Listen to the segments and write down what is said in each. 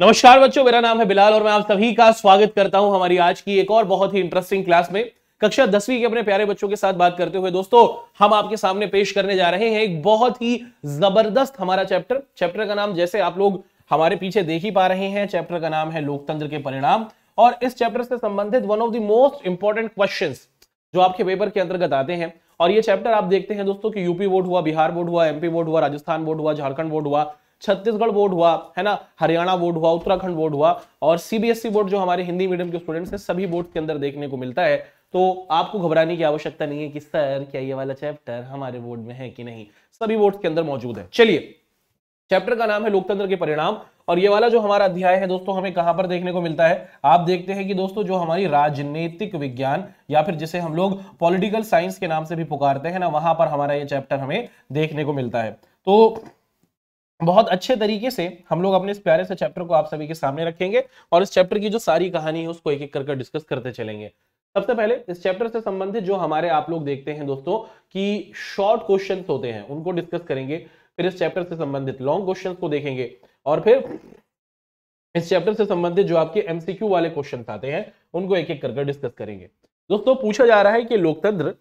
नमस्कार बच्चों मेरा नाम है बिलाल और मैं आप सभी का स्वागत करता हूं हमारी आज की एक और बहुत ही इंटरेस्टिंग क्लास में कक्षा दसवीं के अपने प्यारे बच्चों के साथ बात करते हुए दोस्तों हम आपके सामने पेश करने जा रहे हैं एक बहुत ही जबरदस्त हमारा चैप्टर चैप्टर का नाम जैसे आप लोग हमारे पीछे देख ही पा रहे हैं चैप्टर का नाम है लोकतंत्र के परिणाम और इस चैप्टर से संबंधित one of the most important question जो आपके पेपर के अंतर्गत आते हैं और ये चैप्टर आप देखते हैं दोस्तों कि यूपी बोर्ड हुआ बिहार बोर्ड हुआ एमपी बोर्ड हुआ राजस्थान बोर्ड हुआ झारखंड बोर्ड हुआ छत्तीसगढ़ बोर्ड हुआ है ना हरियाणा बोर्ड हुआ उत्तराखंड बोर्ड हुआ और सीबीएसई बोर्ड e जो हमारे हिंदी मीडियम के स्टूडेंट्स हैं सभी बोर्ड के अंदर देखने को मिलता है तो आपको घबराने की आवश्यकता नहीं है कि सर क्या ये वाला चैप्टर हमारे बोर्ड में है कि नहीं सभी बोर्ड के अंदर मौजूद है चलिए चैप्टर का नाम है लोकतंत्र के परिणाम और ये वाला जो हमारा अध्याय है दोस्तों हमें कहां पर देखने को मिलता है आप देखते हैं कि दोस्तों जो हमारी राजनीतिक विज्ञान या फिर जिसे हम लोग पॉलिटिकल साइंस के नाम से भी पुकारते हैं ना वहां पर हमारा ये चैप्टर हमें देखने को मिलता है तो बहुत अच्छे तरीके से हम लोग अपने इस प्यारे से चैप्टर को आप सभी के सामने रखेंगे और इस चैप्टर की जो सारी कहानी है उसको एक एक करके डिस्कस करते चलेंगे सबसे पहले इस चैप्टर से संबंधित जो हमारे आप लोग देखते हैं दोस्तों कि शॉर्ट क्वेश्चन होते हैं उनको डिस्कस करेंगे फिर इस चैप्टर से संबंधित लॉन्ग क्वेश्चन को देखेंगे और फिर इस चैप्टर से संबंधित जो आपके एमसीक्यू वाले क्वेश्चन आते हैं उनको एक एक करके डिस्कस करेंगे दोस्तों पूछा जा रहा है कि लोकतंत्र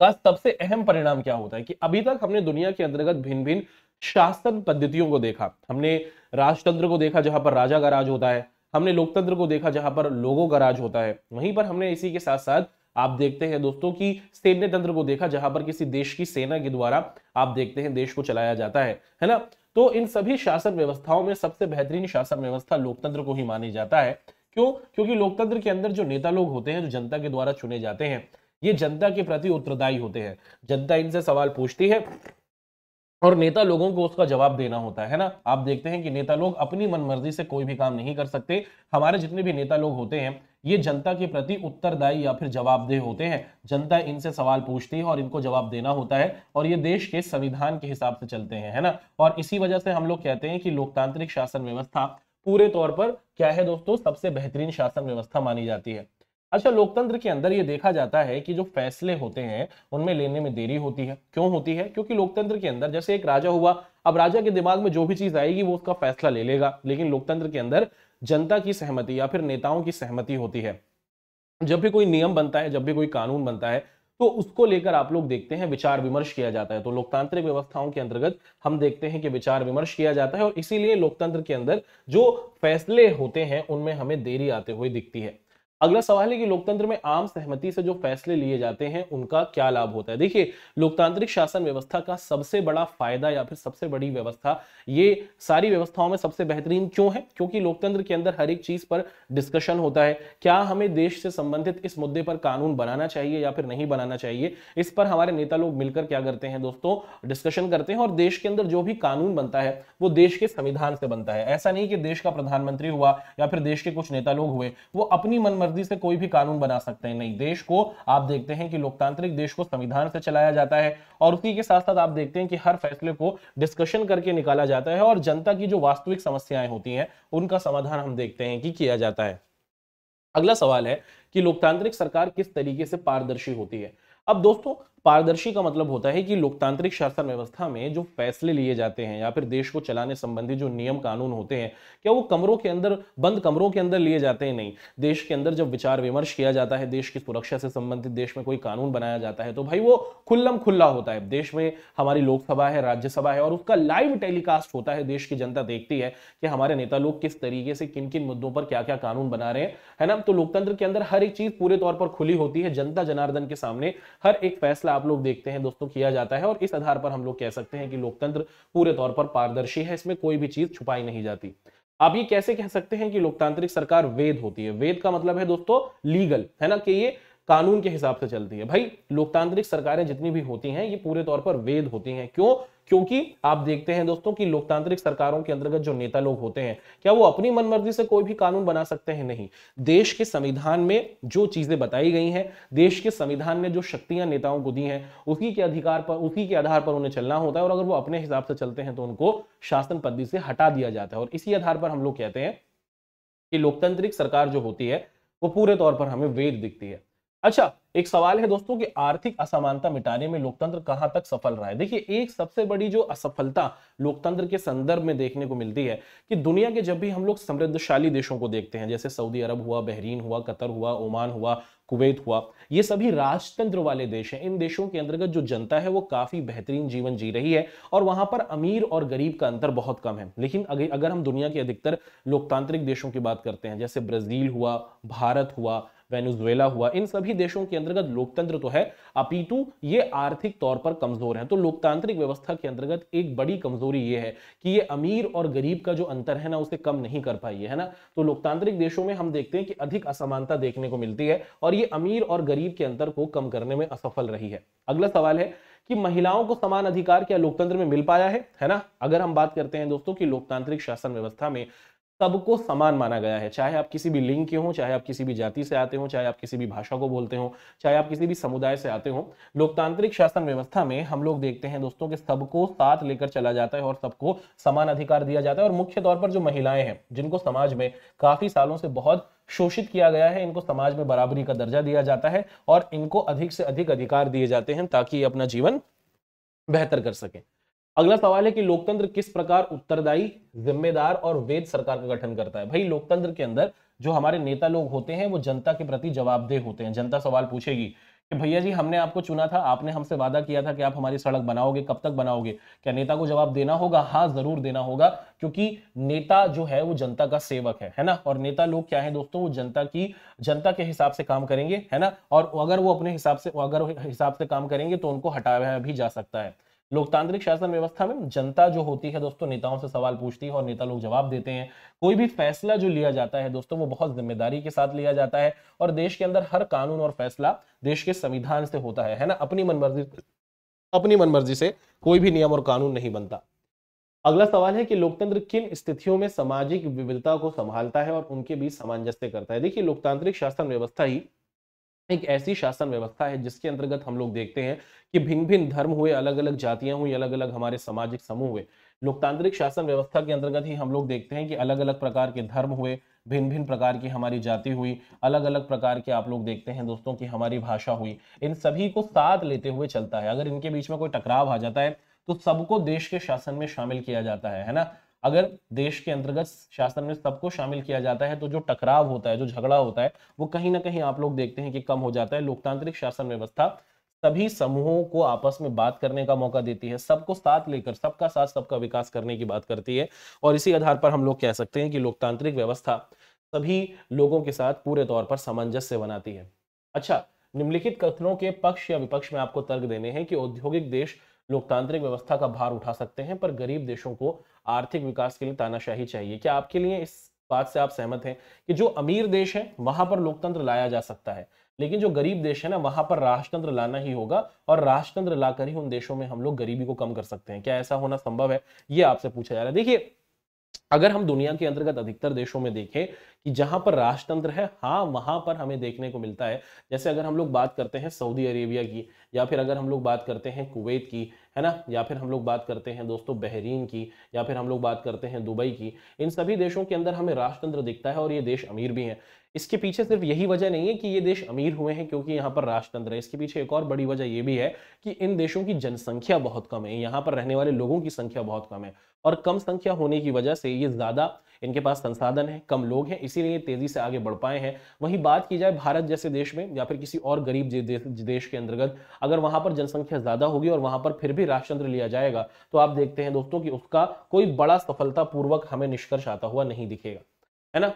का सबसे अहम परिणाम क्या होता है कि अभी तक हमने दुनिया के अंतर्गत भिन्न भिन्न शासन पद्धतियों को देखा हमने राजतंत्र को देखा जहां पर राजा का राज होता है हमने लोकतंत्र को देखा जहां पर लोगों का राज होता है वहीं पर हमने इसी के साथ साथ आप देखते हैं दोस्तों कि सैन्य तंत्र को देखा जहां पर किसी देश की सेना के द्वारा आप देखते हैं देश को चलाया जाता है है ना तो इन सभी शासन व्यवस्थाओं में सबसे बेहतरीन शासन व्यवस्था लोकतंत्र को ही मानी जाता है क्यों क्योंकि लोकतंत्र के अंदर जो नेता लोग होते हैं जो जनता के द्वारा चुने जाते हैं ये जनता के प्रति उत्तरदायी होते हैं जनता इनसे सवाल पूछती है और नेता लोगों को उसका जवाब देना होता है ना आप देखते हैं कि नेता लोग अपनी मनमर्जी से कोई भी काम नहीं कर सकते हमारे जितने भी नेता लोग होते हैं ये जनता के प्रति उत्तरदायी या फिर जवाबदेह होते हैं जनता इनसे सवाल पूछती है और इनको जवाब देना होता है और ये देश के संविधान के हिसाब से चलते हैं है ना और इसी वजह से हम लोग कहते हैं कि लोकतांत्रिक शासन व्यवस्था पूरे तौर पर क्या है दोस्तों सबसे बेहतरीन शासन व्यवस्था मानी जाती है अच्छा लोकतंत्र के अंदर ये देखा जाता है कि जो फैसले होते हैं उनमें लेने में देरी होती है क्यों होती है क्योंकि लोकतंत्र के अंदर जैसे एक राजा हुआ अब राजा के दिमाग में जो भी चीज आएगी वो उसका फैसला ले लेगा लेकिन लोकतंत्र के अंदर जनता की सहमति या फिर नेताओं की सहमति होती है जब भी कोई नियम बनता है जब भी कोई कानून बनता है तो उसको लेकर आप लोग देखते हैं विचार विमर्श किया जाता है तो लोकतांत्रिक व्यवस्थाओं के अंतर्गत हम देखते हैं कि विचार विमर्श किया जाता है और इसीलिए लोकतंत्र के अंदर जो फैसले होते हैं उनमें हमें देरी आते हुए दिखती है अगला सवाल है कि लोकतंत्र में आम सहमति से जो फैसले लिए जाते हैं उनका क्या लाभ होता है देखिए लोकतांत्रिक शासन व्यवस्था का सबसे बड़ा फायदा या फिर सबसे बड़ी व्यवस्था ये सारी व्यवस्थाओं में सबसे बेहतरीन क्यों है क्योंकि लोकतंत्र के अंदर हर एक चीज पर डिस्कशन होता है क्या हमें देश से संबंधित इस मुद्दे पर कानून बनाना चाहिए या फिर नहीं बनाना चाहिए इस पर हमारे नेता लोग मिलकर क्या करते हैं दोस्तों डिस्कशन करते हैं और देश के अंदर जो भी कानून बनता है वो देश के संविधान से बनता है ऐसा नहीं कि देश का प्रधानमंत्री हुआ या फिर देश के कुछ नेता लोग हुए वो अपनी मनमर्जी मर्जी से कोई भी कानून बना सकते हैं नहीं देश को आप देखते हैं कि लोकतांत्रिक देश को संविधान से चलाया जाता है और उसी के साथ साथ आप देखते हैं कि हर फैसले को डिस्कशन करके निकाला जाता है और जनता की जो वास्तविक समस्याएं होती हैं उनका समाधान हम देखते हैं कि किया जाता है अगला सवाल है कि लोकतांत्रिक सरकार किस तरीके से पारदर्शी होती है अब दोस्तों पारदर्शी का मतलब होता है कि लोकतांत्रिक शासन व्यवस्था में जो फैसले लिए जाते हैं या फिर देश को चलाने संबंधी जो नियम कानून होते हैं क्या वो कमरों के अंदर बंद कमरों के अंदर लिए जाते हैं नहीं देश के अंदर जब विचार विमर्श किया जाता है देश की सुरक्षा से संबंधित देश में कोई कानून बनाया जाता है तो भाई वो खुल्लम खुल्ला होता है देश में हमारी लोकसभा है राज्यसभा है और उसका लाइव टेलीकास्ट होता है देश की जनता देखती है कि हमारे नेता लोग किस तरीके से किन किन मुद्दों पर क्या क्या कानून बना रहे हैं है ना तो लोकतंत्र के अंदर हर एक चीज पूरे तौर पर खुली होती है जनता जनार्दन के सामने हर एक फैसला आप लोग देखते हैं दोस्तों किया जाता है और इस आधार पर हम लोग कह सकते हैं कि लोकतंत्र पूरे तौर पर पारदर्शी है इसमें कोई भी चीज छुपाई नहीं जाती आप ये कैसे कह सकते हैं कि लोकतांत्रिक सरकार वेद होती है वेद का मतलब है दोस्तों लीगल है ना कि ये कानून के हिसाब से चलती है भाई लोकतांत्रिक सरकारें जितनी भी होती हैं ये पूरे तौर पर वेद होती हैं क्यों क्योंकि आप देखते हैं दोस्तों कि लोकतांत्रिक सरकारों के अंतर्गत जो नेता लोग होते हैं क्या वो अपनी मनमर्जी से कोई भी कानून बना सकते हैं नहीं देश के संविधान में जो चीजें बताई गई हैं देश के संविधान ने जो शक्तियां नेताओं को दी हैं उसी के अधिकार पर उसी के आधार पर उन्हें चलना होता है और अगर वो अपने हिसाब से चलते हैं तो उनको शासन पद्धति से हटा दिया जाता है और इसी आधार पर हम लोग कहते हैं कि लोकतांत्रिक सरकार जो होती है वो पूरे तौर पर हमें वेद दिखती है अच्छा एक सवाल है दोस्तों कि आर्थिक असमानता मिटाने में लोकतंत्र कहां तक सफल रहा है देखिए एक सबसे बड़ी जो असफलता लोकतंत्र के संदर्भ में देखने को मिलती है कि दुनिया के जब भी हम लोग समृद्धशाली देशों को देखते हैं जैसे सऊदी अरब हुआ बहरीन हुआ कतर हुआ ओमान हुआ कुवैत हुआ ये सभी राजतंत्र वाले देश हैं इन देशों के अंतर्गत जो जनता है वो काफ़ी बेहतरीन जीवन जी रही है और वहाँ पर अमीर और गरीब का अंतर बहुत कम है लेकिन अगर हम दुनिया के अधिकतर लोकतांत्रिक देशों की बात करते हैं जैसे ब्राज़ील हुआ भारत हुआ वेनेजुएला हुआ इन सभी देशों के अंतर्गत लोकतंत्र तो है अपितु ये आर्थिक तौर पर कमजोर है तो लोकतांत्रिक व्यवस्था के अंतर्गत एक बड़ी कमजोरी ये है कि ये अमीर और गरीब का जो अंतर है ना उसे कम नहीं कर पाई है ना तो लोकतांत्रिक देशों में हम देखते हैं कि अधिक असमानता देखने को मिलती है और ये अमीर और गरीब के अंतर को कम करने में असफल रही है अगला सवाल है कि महिलाओं को समान अधिकार क्या लोकतंत्र में मिल पाया है है ना अगर हम बात करते हैं दोस्तों कि लोकतांत्रिक शासन व्यवस्था में सबको समान माना गया है चाहे आप किसी भी लिंग के हों चाहे आप किसी भी जाति से आते हो चाहे आप किसी भी भाषा को बोलते हो चाहे आप किसी भी समुदाय से आते हो लोकतांत्रिक शासन व्यवस्था में हम लोग देखते हैं दोस्तों कि सबको साथ लेकर चला जाता है और सबको समान अधिकार दिया जाता है और मुख्य तौर पर जो महिलाएं हैं जिनको समाज में काफी सालों से बहुत शोषित किया गया है इनको समाज में बराबरी का दर्जा दिया जाता है और इनको अधिक से अधिक अधिकार दिए जाते हैं ताकि ये अपना जीवन बेहतर कर सकें अगला सवाल है कि लोकतंत्र किस प्रकार उत्तरदायी जिम्मेदार और वेद सरकार का गठन करता है भाई लोकतंत्र के अंदर जो हमारे नेता लोग होते हैं वो जनता के प्रति जवाबदेह होते हैं जनता सवाल पूछेगी कि भैया जी हमने आपको चुना था आपने हमसे वादा किया था कि आप हमारी सड़क बनाओगे कब तक बनाओगे क्या नेता को जवाब देना होगा हाँ जरूर देना होगा क्योंकि नेता जो है वो जनता का सेवक है है ना और नेता लोग क्या है दोस्तों वो जनता की जनता के हिसाब से काम करेंगे है ना और अगर वो अपने हिसाब से अगर हिसाब से काम करेंगे तो उनको हटाया भी जा सकता है लोकतांत्रिक शासन व्यवस्था में जनता जो होती है दोस्तों नेताओं से सवाल पूछती है और नेता लोग जवाब देते हैं कोई भी फैसला जो लिया जाता है दोस्तों वो बहुत जिम्मेदारी के साथ लिया जाता है और देश के अंदर हर कानून और फैसला देश के संविधान से होता है है ना अपनी मनमर्जी अपनी मनमर्जी से कोई भी नियम और कानून नहीं बनता अगला सवाल है कि लोकतंत्र किन स्थितियों में सामाजिक विविधता को संभालता है और उनके बीच सामंजस्य करता है देखिए लोकतांत्रिक शासन व्यवस्था ही एक ऐसी शासन व्यवस्था है जिसके अंतर्गत हम लोग देखते हैं कि भिन्न भिन्न धर्म हुए अलग अलग जातियां हुई अलग अलग हमारे सामाजिक समूह हुए लोकतांत्रिक शासन व्यवस्था के अंतर्गत ही हम लोग देखते हैं कि अलग अलग प्रकार के धर्म हुए भिन्न भिन्न प्रकार की हमारी जाति हुई अलग अलग प्रकार के आप लोग देखते हैं दोस्तों की हमारी भाषा हुई इन सभी को साथ लेते हुए चलता है अगर इनके बीच में कोई टकराव आ जाता है तो सबको देश के शासन में शामिल किया जाता है है ना अगर देश के अंतर्गत शासन में सबको शामिल किया जाता है तो जो टकराव होता है जो झगड़ा होता है वो कहीं ना कहीं आप लोग देखते हैं कि कम हो जाता है लोकतांत्रिक शासन व्यवस्था सभी समूहों को आपस में बात करने का मौका देती है सबको साथ लेकर सबका साथ सबका विकास करने की बात करती है और इसी आधार पर हम लोग कह सकते हैं कि लोकतांत्रिक व्यवस्था सभी लोगों के साथ पूरे तौर पर सामंजस्य बनाती है अच्छा निम्नलिखित कथनों के पक्ष या विपक्ष में आपको तर्क देने हैं कि औद्योगिक देश लोकतांत्रिक व्यवस्था का भार उठा सकते हैं पर गरीब देशों को आर्थिक विकास के लिए तानाशाही चाहिए क्या आपके लिए इस बात से आप सहमत हैं कि जो अमीर देश है वहां पर लोकतंत्र लाया जा सकता है लेकिन जो गरीब देश है ना वहां पर राजतंत्र लाना ही होगा और राजतंत्र लाकर ही उन देशों में हम लोग गरीबी को कम कर सकते हैं क्या ऐसा होना संभव है ये आपसे पूछा जा रहा है देखिए अगर हम दुनिया के अंतर्गत अधिकतर देशों में देखें कि जहां पर राजतंत्र है हाँ वहां पर हमें देखने को मिलता है जैसे अगर हम लोग बात करते हैं सऊदी अरेबिया की या फिर अगर हम लोग बात करते हैं कुवैत की है ना या फिर हम लोग बात करते हैं दोस्तों बहरीन की या फिर हम लोग बात करते हैं दुबई की इन सभी देशों के अंदर हमें राजतंत्र दिखता है और ये देश अमीर भी हैं इसके पीछे सिर्फ यही वजह नहीं है कि ये देश अमीर हुए हैं क्योंकि यहाँ पर राजतंत्र है इसके पीछे एक और बड़ी वजह ये भी है कि इन देशों की जनसंख्या बहुत कम है यहाँ पर रहने वाले लोगों की संख्या बहुत कम है और कम संख्या होने की वजह से ये ज़्यादा इनके पास संसाधन है कम लोग हैं इसीलिए तेज़ी से आगे बढ़ पाए हैं वहीं बात की जाए भारत जैसे देश में या फिर किसी और गरीब देश के अंतर्गत अगर वहां पर जनसंख्या ज़्यादा होगी और वहां पर फिर भी राजचंद्र लिया जाएगा तो आप देखते हैं दोस्तों कि उसका कोई बड़ा सफलतापूर्वक हमें निष्कर्ष आता हुआ नहीं दिखेगा है ना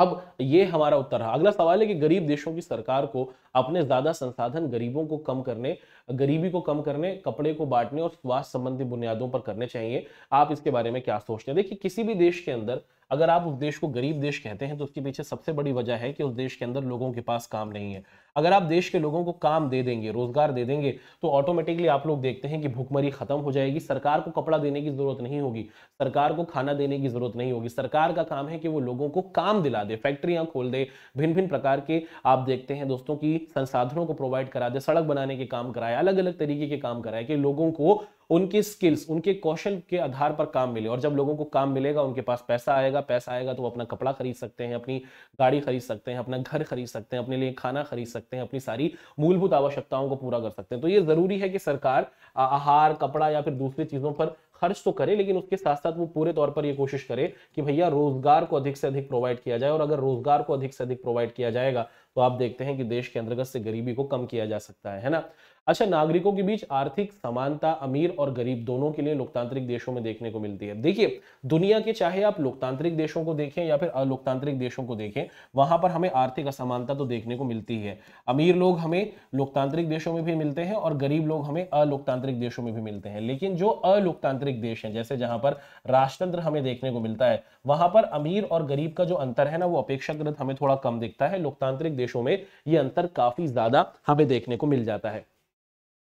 अब ये हमारा उत्तर रहा अगला सवाल है कि गरीब देशों की सरकार को अपने ज्यादा संसाधन गरीबों को कम करने गरीबी को कम करने कपड़े को बांटने और स्वास्थ्य संबंधी बुनियादों पर करने चाहिए आप इसके बारे में क्या सोचते हैं देखिए किसी भी देश के अंदर अगर आप उस देश को गरीब देश कहते हैं तो उसके पीछे सबसे बड़ी वजह है कि उस देश के अंदर लोगों के पास काम नहीं है अगर आप देश के लोगों को काम दे देंगे रोजगार दे देंगे तो ऑटोमेटिकली आप लोग देखते हैं कि भूखमरी खत्म हो जाएगी सरकार को कपड़ा देने की जरूरत नहीं होगी सरकार को खाना देने की जरूरत नहीं होगी सरकार का काम है कि वो लोगों को काम दिला दे फैक्ट्रियां खोल दे भिन्न भिन्न प्रकार के आप देखते हैं दोस्तों की संसाधनों को प्रोवाइड करा दे सड़क बनाने के काम कराए अलग अलग तरीके के काम कराए कि लोगों को उनके स्किल्स उनके कौशल के आधार पर काम मिले और जब लोगों को काम मिलेगा उनके पास पैसा आएगा पैसा आएगा तो वो अपना कपड़ा खरीद सकते हैं अपनी गाड़ी खरीद सकते हैं अपना घर खरीद सकते हैं अपने लिए खाना खरीद सकते सकते हैं अपनी सारी मूलभूत आवश्यकताओं को पूरा कर सकते हैं तो ये जरूरी है कि सरकार आहार कपड़ा या फिर दूसरी चीजों पर खर्च तो करे लेकिन उसके साथ साथ वो पूरे तौर पर ये कोशिश करे कि भैया रोजगार को अधिक से अधिक प्रोवाइड किया जाए और अगर रोजगार को अधिक से अधिक प्रोवाइड किया जाएगा तो आप देखते हैं कि देश के अंतर्गत से गरीबी को कम किया जा सकता है है ना अच्छा नागरिकों के बीच आर्थिक समानता अमीर और गरीब दोनों के लिए लोकतांत्रिक देशों में देखने को मिलती है देखिए दुनिया के चाहे आप लोकतांत्रिक देशों को देखें या फिर अलोकतांत्रिक देशों को देखें वहां पर हमें आर्थिक असमानता तो देखने को मिलती है अमीर लोग हमें लोकतांत्रिक देशों में भी मिलते हैं और गरीब लोग हमें अलोकतांत्रिक देशों में भी मिलते हैं लेकिन जो अलोकतांत्रिक देश है जैसे जहां पर राजतंत्र हमें देखने को मिलता है वहां पर अमीर और गरीब का जो अंतर है ना वो अपेक्षाकृत हमें थोड़ा कम दिखता है लोकतांत्रिक देशों में ये अंतर काफी ज्यादा हमें देखने को मिल जाता है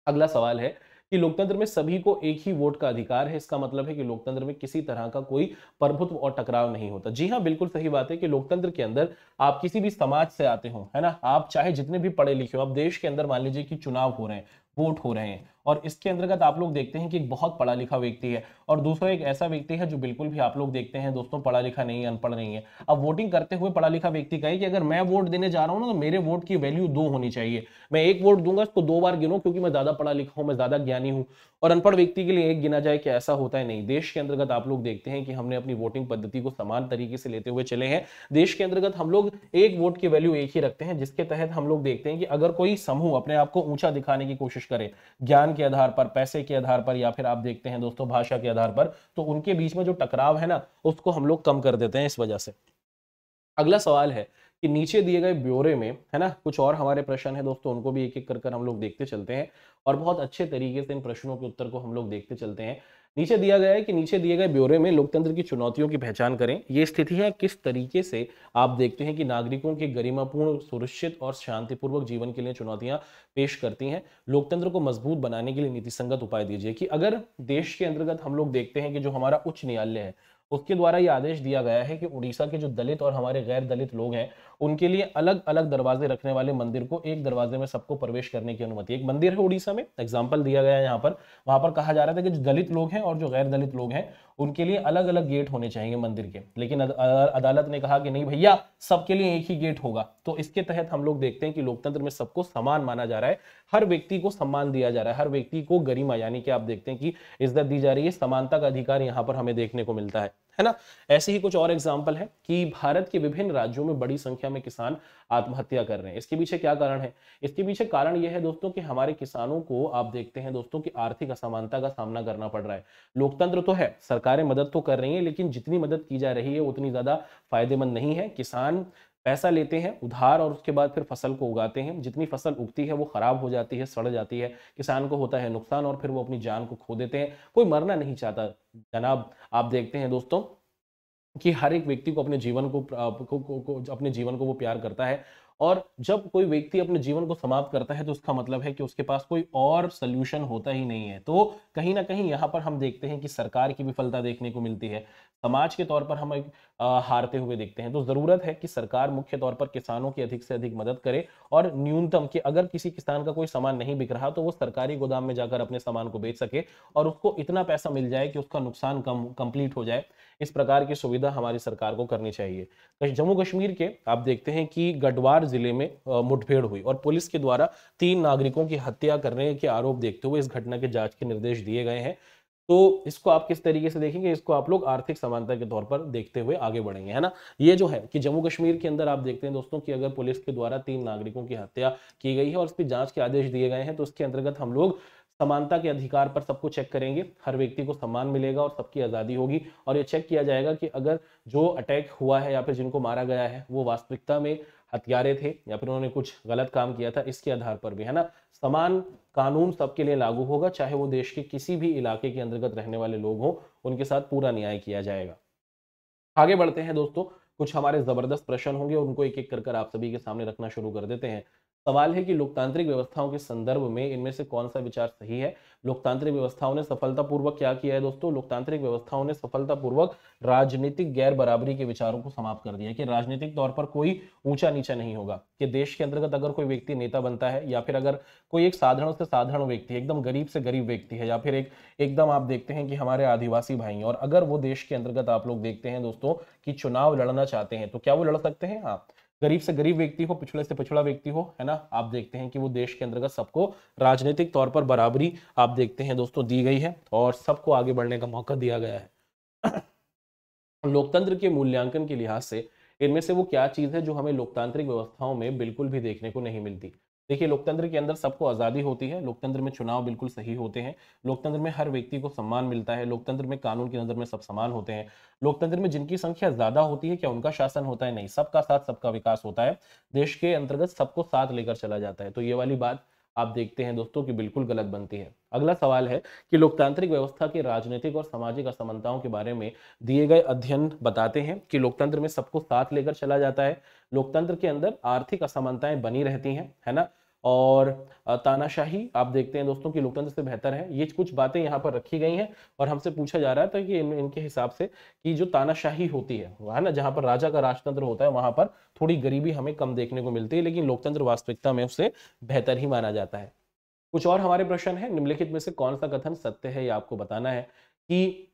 अगला सवाल है कि लोकतंत्र में सभी को एक ही वोट का अधिकार है इसका मतलब है कि लोकतंत्र में किसी तरह का कोई प्रभुत्व और टकराव नहीं होता जी हाँ बिल्कुल सही बात है कि लोकतंत्र के अंदर आप किसी भी समाज से आते हो है ना आप चाहे जितने भी पढ़े लिखे हो आप देश के अंदर मान लीजिए कि चुनाव हो रहे हैं वोट हो रहे हैं और इसके अंतर्गत आप लोग देखते हैं कि एक बहुत पढ़ा लिखा व्यक्ति है और दूसरा एक ऐसा व्यक्ति है जो बिल्कुल भी आप लोग देखते हैं दोस्तों पढ़ा लिखा नहीं है अनपढ़ नहीं है अब वोटिंग करते हुए पढ़ा लिखा व्यक्ति कहे कि अगर मैं वोट देने जा रहा हूँ ना तो मेरे वोट की वैल्यू दो होनी चाहिए मैं एक वोट दूंगा उसको दो बार गिनू क्योंकि मैं ज्यादा पढ़ा लिखा हूँ मैं ज्यादा ज्ञानी हूँ और अनपढ़ व्यक्ति के लिए एक गिना जाए कि ऐसा होता है नहीं देश के अंतर्गत आप लोग देखते हैं कि हमने अपनी वोटिंग पद्धति को समान तरीके से लेते हुए चले हैं देश के अंतर्गत हम लोग एक वोट की वैल्यू एक ही रखते हैं जिसके तहत हम लोग देखते हैं कि अगर कोई समूह अपने आप को ऊंचा दिखाने की कोशिश करे ज्ञान ज्ञान के आधार पर पैसे के आधार पर या फिर आप देखते हैं दोस्तों भाषा के आधार पर तो उनके बीच में जो टकराव है ना उसको हम लोग कम कर देते हैं इस वजह से अगला सवाल है कि नीचे दिए गए ब्योरे में है ना कुछ और हमारे प्रश्न है दोस्तों उनको भी एक एक कर कर हम लोग देखते चलते हैं और बहुत अच्छे तरीके से इन प्रश्नों के उत्तर को हम लोग देखते चलते हैं नीचे दिया गया है कि नीचे दिए गए ब्यौरे में लोकतंत्र की चुनौतियों की पहचान करें ये स्थितियाँ किस तरीके से आप देखते हैं कि नागरिकों के गरिमापूर्ण सुरक्षित और शांतिपूर्वक जीवन के लिए चुनौतियां पेश करती हैं लोकतंत्र को मजबूत बनाने के लिए नीति संगत उपाय दीजिए कि अगर देश के अंतर्गत हम लोग देखते हैं कि जो हमारा उच्च न्यायालय है उसके द्वारा ये आदेश दिया गया है कि उड़ीसा के जो दलित और हमारे गैर दलित लोग हैं उनके लिए अलग अलग दरवाजे रखने वाले मंदिर को एक दरवाजे में सबको प्रवेश करने की अनुमति एक मंदिर है उड़ीसा में एग्जाम्पल दिया गया है यहाँ पर वहां पर कहा जा रहा था कि जो दलित लोग हैं और जो गैर दलित लोग हैं उनके लिए अलग अलग गेट होने चाहिए मंदिर के लेकिन अदालत ने कहा कि नहीं भैया सबके लिए एक ही गेट होगा तो इसके तहत हम लोग देखते हैं कि लोकतंत्र में सबको समान माना जा रहा है हर व्यक्ति को सम्मान दिया जा रहा है हर व्यक्ति को गरिमा यानी कि आप देखते हैं कि इज्जत दी जा रही है समानता का अधिकार यहाँ पर हमें देखने को मिलता है है ना ऐसे ही कुछ और एग्जाम्पल है कि भारत के विभिन्न राज्यों में बड़ी संख्या में किसान आत्महत्या कर रहे हैं इसके पीछे क्या कारण है इसके पीछे कारण यह है दोस्तों कि हमारे किसानों को आप देखते हैं दोस्तों कि आर्थिक असमानता का सामना करना पड़ रहा है लोकतंत्र तो है सरकारें मदद तो कर रही है लेकिन जितनी मदद की जा रही है उतनी ज्यादा फायदेमंद नहीं है किसान पैसा लेते हैं उधार और उसके बाद फिर फसल को उगाते हैं जितनी फसल उगती है वो ख़राब हो जाती है सड़ जाती है किसान को होता है नुकसान और फिर वो अपनी जान को खो देते हैं कोई मरना नहीं चाहता जनाब आप देखते हैं दोस्तों कि हर एक व्यक्ति को अपने जीवन को, को, को, को अपने जीवन को वो प्यार करता है और जब कोई व्यक्ति अपने जीवन को समाप्त करता है तो उसका मतलब है कि उसके पास कोई और सोल्यूशन होता ही नहीं है तो कहीं ना कहीं यहाँ पर हम देखते हैं कि सरकार की विफलता देखने को मिलती है समाज के तौर पर हम एक हारते हुए देखते हैं तो ज़रूरत है कि सरकार मुख्य तौर पर किसानों की अधिक से अधिक मदद करे और न्यूनतम कि अगर किसी किसान का कोई सामान नहीं बिक रहा तो वो सरकारी गोदाम में जाकर अपने सामान को बेच सके और उसको इतना पैसा मिल जाए कि उसका नुकसान कम कंप्लीट हो जाए इस प्रकार की सुविधा हमारी सरकार को करनी चाहिए तो जम्मू कश्मीर के आप देखते हैं कि गढ़वार जिले में मुठभेड़ हुई और पुलिस के द्वारा तीन नागरिकों की हत्या करने के आरोप देखते हुए इस घटना के जांच के निर्देश दिए गए हैं तो इसको आप किस तरीके से देखेंगे इसको आप लोग आर्थिक समानता के तौर पर देखते हुए आगे बढ़ेंगे है ना ये जो है कि जम्मू कश्मीर के अंदर आप देखते हैं दोस्तों कि अगर पुलिस के द्वारा तीन नागरिकों की हत्या की गई है और उस पर जांच के आदेश दिए गए हैं तो उसके अंतर्गत हम लोग समानता के अधिकार पर सबको चेक करेंगे हर व्यक्ति को सम्मान मिलेगा और सबकी आज़ादी होगी और ये चेक किया जाएगा कि अगर जो अटैक हुआ है या फिर जिनको मारा गया है वो वास्तविकता में हथियारे थे या फिर उन्होंने कुछ गलत काम किया था इसके आधार पर भी है ना समान कानून सबके लिए लागू होगा चाहे वो देश के किसी भी इलाके के अंतर्गत रहने वाले लोग हों उनके साथ पूरा न्याय किया जाएगा आगे बढ़ते हैं दोस्तों कुछ हमारे जबरदस्त प्रश्न होंगे उनको एक एक कर आप सभी के सामने रखना शुरू कर देते हैं सवाल है कि लोकतांत्रिक व्यवस्थाओं के संदर्भ में इनमें से कौन सा विचार सही है लोकतांत्रिक व्यवस्थाओं ने सफलतापूर्वक क्या किया है दोस्तों लोकतांत्रिक व्यवस्थाओं ने सफलतापूर्वक राजनीतिक गैर बराबरी के विचारों को समाप्त कर दिया कि राजनीतिक तौर पर कोई ऊंचा नीचा नहीं होगा कि देश के अंतर्गत अगर कोई व्यक्ति नेता बनता है या फिर अगर कोई एक साधारण से साधारण व्यक्ति एकदम गरीब से गरीब व्यक्ति है या फिर एक एकदम आप देखते हैं कि हमारे आदिवासी भाई और अगर वो देश के अंतर्गत आप लोग देखते हैं दोस्तों की चुनाव लड़ना चाहते हैं तो क्या वो लड़ सकते हैं आप हाँ, गरीब से गरीब व्यक्ति हो पिछड़े से पिछड़ा व्यक्ति हो है ना आप देखते हैं कि वो देश के अंतर्गत सबको राजनीतिक तौर पर बराबरी आप देखते हैं दोस्तों दी गई है और सबको आगे बढ़ने का मौका दिया गया है लोकतंत्र के मूल्यांकन के लिहाज से इनमें से वो क्या चीज़ है जो हमें लोकतांत्रिक व्यवस्थाओं में बिल्कुल भी देखने को नहीं मिलती देखिए लोकतंत्र के अंदर सबको आज़ादी होती है लोकतंत्र में चुनाव बिल्कुल सही होते हैं लोकतंत्र में हर व्यक्ति को सम्मान मिलता है लोकतंत्र में कानून की नज़र में सब समान होते हैं लोकतंत्र में जिनकी संख्या ज़्यादा होती है क्या उनका शासन होता है नहीं सबका साथ सबका विकास होता है देश के अंतर्गत सबको साथ लेकर चला जाता है तो ये वाली बात आप देखते हैं दोस्तों कि बिल्कुल गलत बनती है अगला सवाल है कि लोकतांत्रिक व्यवस्था के राजनीतिक और सामाजिक असमानताओं के बारे में दिए गए अध्ययन बताते हैं कि लोकतंत्र में सबको साथ लेकर चला जाता है लोकतंत्र के अंदर आर्थिक असमानताएं बनी रहती हैं है ना और तानाशाही आप देखते हैं दोस्तों कि लोकतंत्र से बेहतर है ये कुछ बातें यहाँ पर रखी गई हैं और हमसे पूछा जा रहा था कि इन, इनके हिसाब से कि जो तानाशाही होती है है ना जहाँ पर राजा का राजतंत्र होता है वहाँ पर थोड़ी गरीबी हमें कम देखने को मिलती है लेकिन लोकतंत्र वास्तविकता में उससे बेहतर ही माना जाता है कुछ और हमारे प्रश्न है निम्नलिखित में से कौन सा कथन सत्य है ये आपको बताना है कि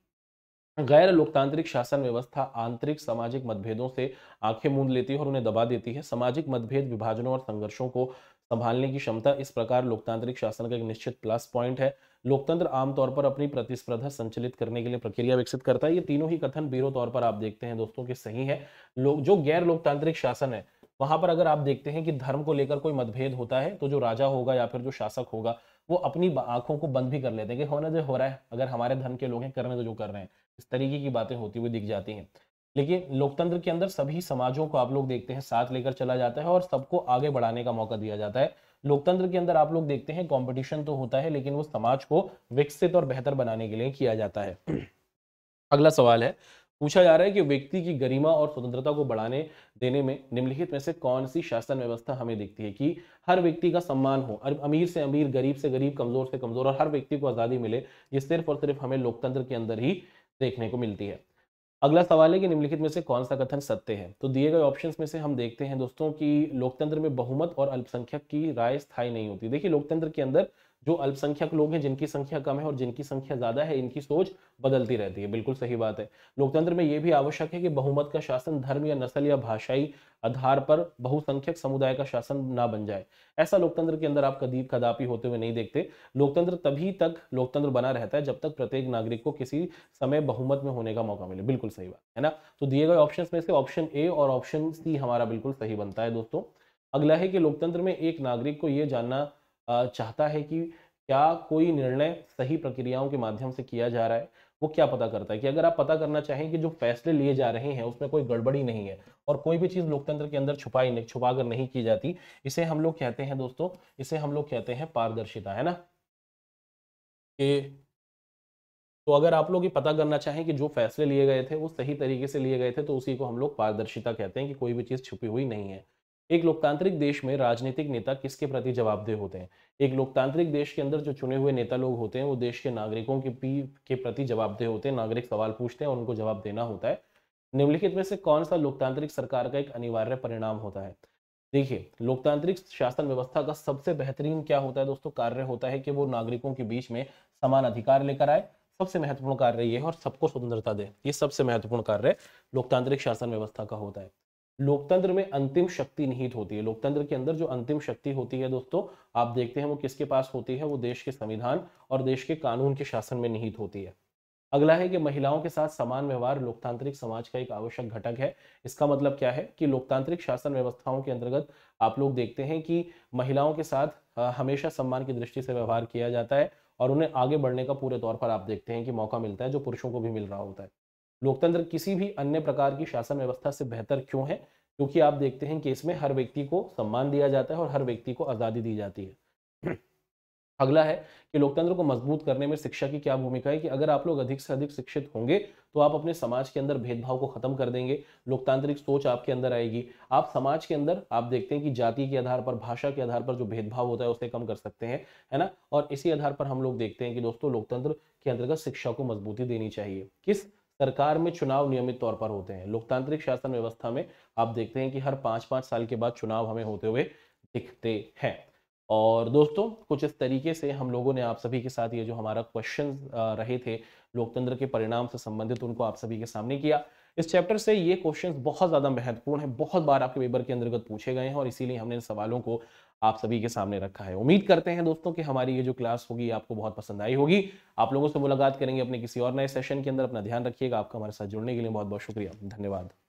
गैर लोकतांत्रिक शासन व्यवस्था आंतरिक सामाजिक मतभेदों से आंखें मूंद लेती है और उन्हें दबा देती है सामाजिक मतभेद विभाजनों और संघर्षों को संभालने की क्षमता इस प्रकार लोकतांत्रिक शासन का एक निश्चित प्लस पॉइंट है लोकतंत्र आमतौर पर अपनी प्रतिस्पर्धा संचालित करने के लिए प्रक्रिया विकसित करता है ये तीनों ही कथन बीरो तौर पर आप देखते हैं दोस्तों के सही है लोग जो गैर लोकतांत्रिक शासन है वहां पर अगर आप देखते हैं कि धर्म को लेकर कोई मतभेद होता है तो जो राजा होगा या फिर जो शासक होगा वो अपनी आंखों को बंद भी कर लेते हैं कि होना जो हो रहा है अगर हमारे धर्म के लोग हैं करने तो जो कर रहे हैं इस तरीके की बातें होती हुई दिख जाती हैं लेकिन लोकतंत्र के अंदर सभी समाजों को आप लोग देखते हैं साथ लेकर चला जाता है और सबको आगे बढ़ाने का मौका दिया जाता है लोकतंत्र के अंदर आप लोग देखते हैं कंपटीशन तो होता है लेकिन वो समाज को विकसित और बेहतर बनाने के लिए किया जाता है अगला सवाल है पूछा जा रहा है कि व्यक्ति की गरिमा और स्वतंत्रता को बढ़ाने देने में निम्नलिखित में से कौन सी शासन व्यवस्था हमें दिखती है कि हर व्यक्ति का सम्मान हो अमीर से अमीर गरीब से गरीब कमजोर से कमजोर और हर व्यक्ति को आज़ादी मिले ये सिर्फ और सिर्फ हमें लोकतंत्र के अंदर ही देखने को मिलती है अगला सवाल है कि निम्नलिखित में से कौन सा कथन सत्य है तो दिए गए ऑप्शंस में से हम देखते हैं दोस्तों कि लोकतंत्र में बहुमत और अल्पसंख्यक की राय स्थायी नहीं होती देखिए लोकतंत्र के अंदर जो अल्पसंख्यक लोग हैं जिनकी संख्या कम है और जिनकी संख्या ज्यादा है इनकी सोच बदलती रहती है बिल्कुल सही बात है लोकतंत्र में यह भी आवश्यक है कि बहुमत का शासन धर्म या नस्ल या भाषाई आधार पर बहुसंख्यक समुदाय का शासन ना बन जाए ऐसा लोकतंत्र के अंदर आप कदी कदापि होते हुए नहीं देखते लोकतंत्र तभी तक लोकतंत्र बना रहता है जब तक प्रत्येक नागरिक को किसी समय बहुमत में होने का मौका मिले बिल्कुल सही बात है ना तो दिए गए ऑप्शन में से ऑप्शन ए और ऑप्शन सी हमारा बिल्कुल सही बनता है दोस्तों अगला है कि लोकतंत्र में एक नागरिक को यह जानना चाहता है कि क्या कोई निर्णय सही प्रक्रियाओं के माध्यम से किया जा रहा है वो क्या पता करता है कि अगर आप पता करना चाहें कि जो फैसले लिए जा रहे हैं उसमें कोई गड़बड़ी नहीं है और कोई भी चीज़ लोकतंत्र के अंदर छुपाई नहीं छुपा कर नहीं की जाती इसे हम लोग कहते हैं दोस्तों इसे हम लोग कहते हैं पारदर्शिता है ना कि तो अगर आप लोग ये पता करना चाहें कि जो फैसले लिए गए थे वो सही तरीके से लिए गए थे तो उसी को हम लोग पारदर्शिता कहते हैं कि कोई भी चीज़ छुपी हुई नहीं है एक लोकतांत्रिक देश में राजनीतिक नेता किसके प्रति जवाबदेह होते हैं एक लोकतांत्रिक देश के अंदर जो चुने हुए नेता लोग होते हैं वो देश के नागरिकों के पी के प्रति जवाबदेह होते हैं नागरिक सवाल पूछते हैं और उनको जवाब देना होता है निम्नलिखित में से कौन सा लोकतांत्रिक सरकार का एक अनिवार्य परिणाम होता है देखिए लोकतांत्रिक शासन व्यवस्था का सबसे बेहतरीन क्या होता है दोस्तों कार्य होता है कि वो नागरिकों के बीच में समान अधिकार लेकर आए सबसे महत्वपूर्ण कार्य ये है और सबको स्वतंत्रता दे ये सबसे महत्वपूर्ण कार्य लोकतांत्रिक शासन व्यवस्था का होता है लोकतंत्र में अंतिम शक्ति निहित होती है लोकतंत्र के अंदर जो अंतिम शक्ति होती है दोस्तों आप देखते हैं वो किसके पास होती है वो देश के संविधान और देश के कानून के शासन में निहित होती है अगला है कि महिलाओं के साथ समान व्यवहार लोकतांत्रिक समाज का एक आवश्यक घटक है इसका मतलब क्या है कि लोकतांत्रिक शासन व्यवस्थाओं के अंतर्गत आप लोग देखते हैं कि महिलाओं के साथ हमेशा सम्मान की दृष्टि से व्यवहार किया जाता है और उन्हें आगे बढ़ने का पूरे तौर पर आप देखते हैं कि मौका मिलता है जो पुरुषों को भी मिल रहा होता है लोकतंत्र किसी भी अन्य प्रकार की शासन व्यवस्था से बेहतर क्यों है क्योंकि आप देखते हैं कि इसमें हर व्यक्ति को सम्मान दिया जाता है और हर व्यक्ति को आज़ादी दी जाती है अगला है कि लोकतंत्र को मजबूत करने में शिक्षा की क्या भूमिका है कि अगर आप लोग अधिक से अधिक शिक्षित होंगे तो आप अपने समाज के अंदर भेदभाव को खत्म कर देंगे लोकतांत्रिक सोच आपके अंदर आएगी आप समाज के अंदर आप देखते हैं कि जाति के आधार पर भाषा के आधार पर जो भेदभाव होता है उसे कम कर सकते हैं है ना और इसी आधार पर हम लोग देखते हैं कि दोस्तों लोकतंत्र के अंतर्गत शिक्षा को मजबूती देनी चाहिए किस सरकार में चुनाव नियमित तौर पर होते हैं लोकतांत्रिक शासन व्यवस्था में आप देखते हैं कि हर पांच पांच साल के बाद चुनाव हमें होते हुए दिखते हैं और दोस्तों कुछ इस तरीके से हम लोगों ने आप सभी के साथ ये जो हमारा क्वेश्चन रहे थे लोकतंत्र के परिणाम से संबंधित उनको आप सभी के सामने किया इस चैप्टर से ये क्वेश्चन बहुत ज़्यादा महत्वपूर्ण है बहुत बार आपके पेपर के अंतर्गत पूछे गए हैं और इसीलिए हमने इन सवालों को आप सभी के सामने रखा है उम्मीद करते हैं दोस्तों कि हमारी ये जो क्लास होगी आपको बहुत पसंद आई होगी आप लोगों से मुलाकात करेंगे अपने किसी और नए सेशन के अंदर अपना ध्यान रखिएगा आपका हमारे साथ जुड़ने के लिए बहुत बहुत शुक्रिया धन्यवाद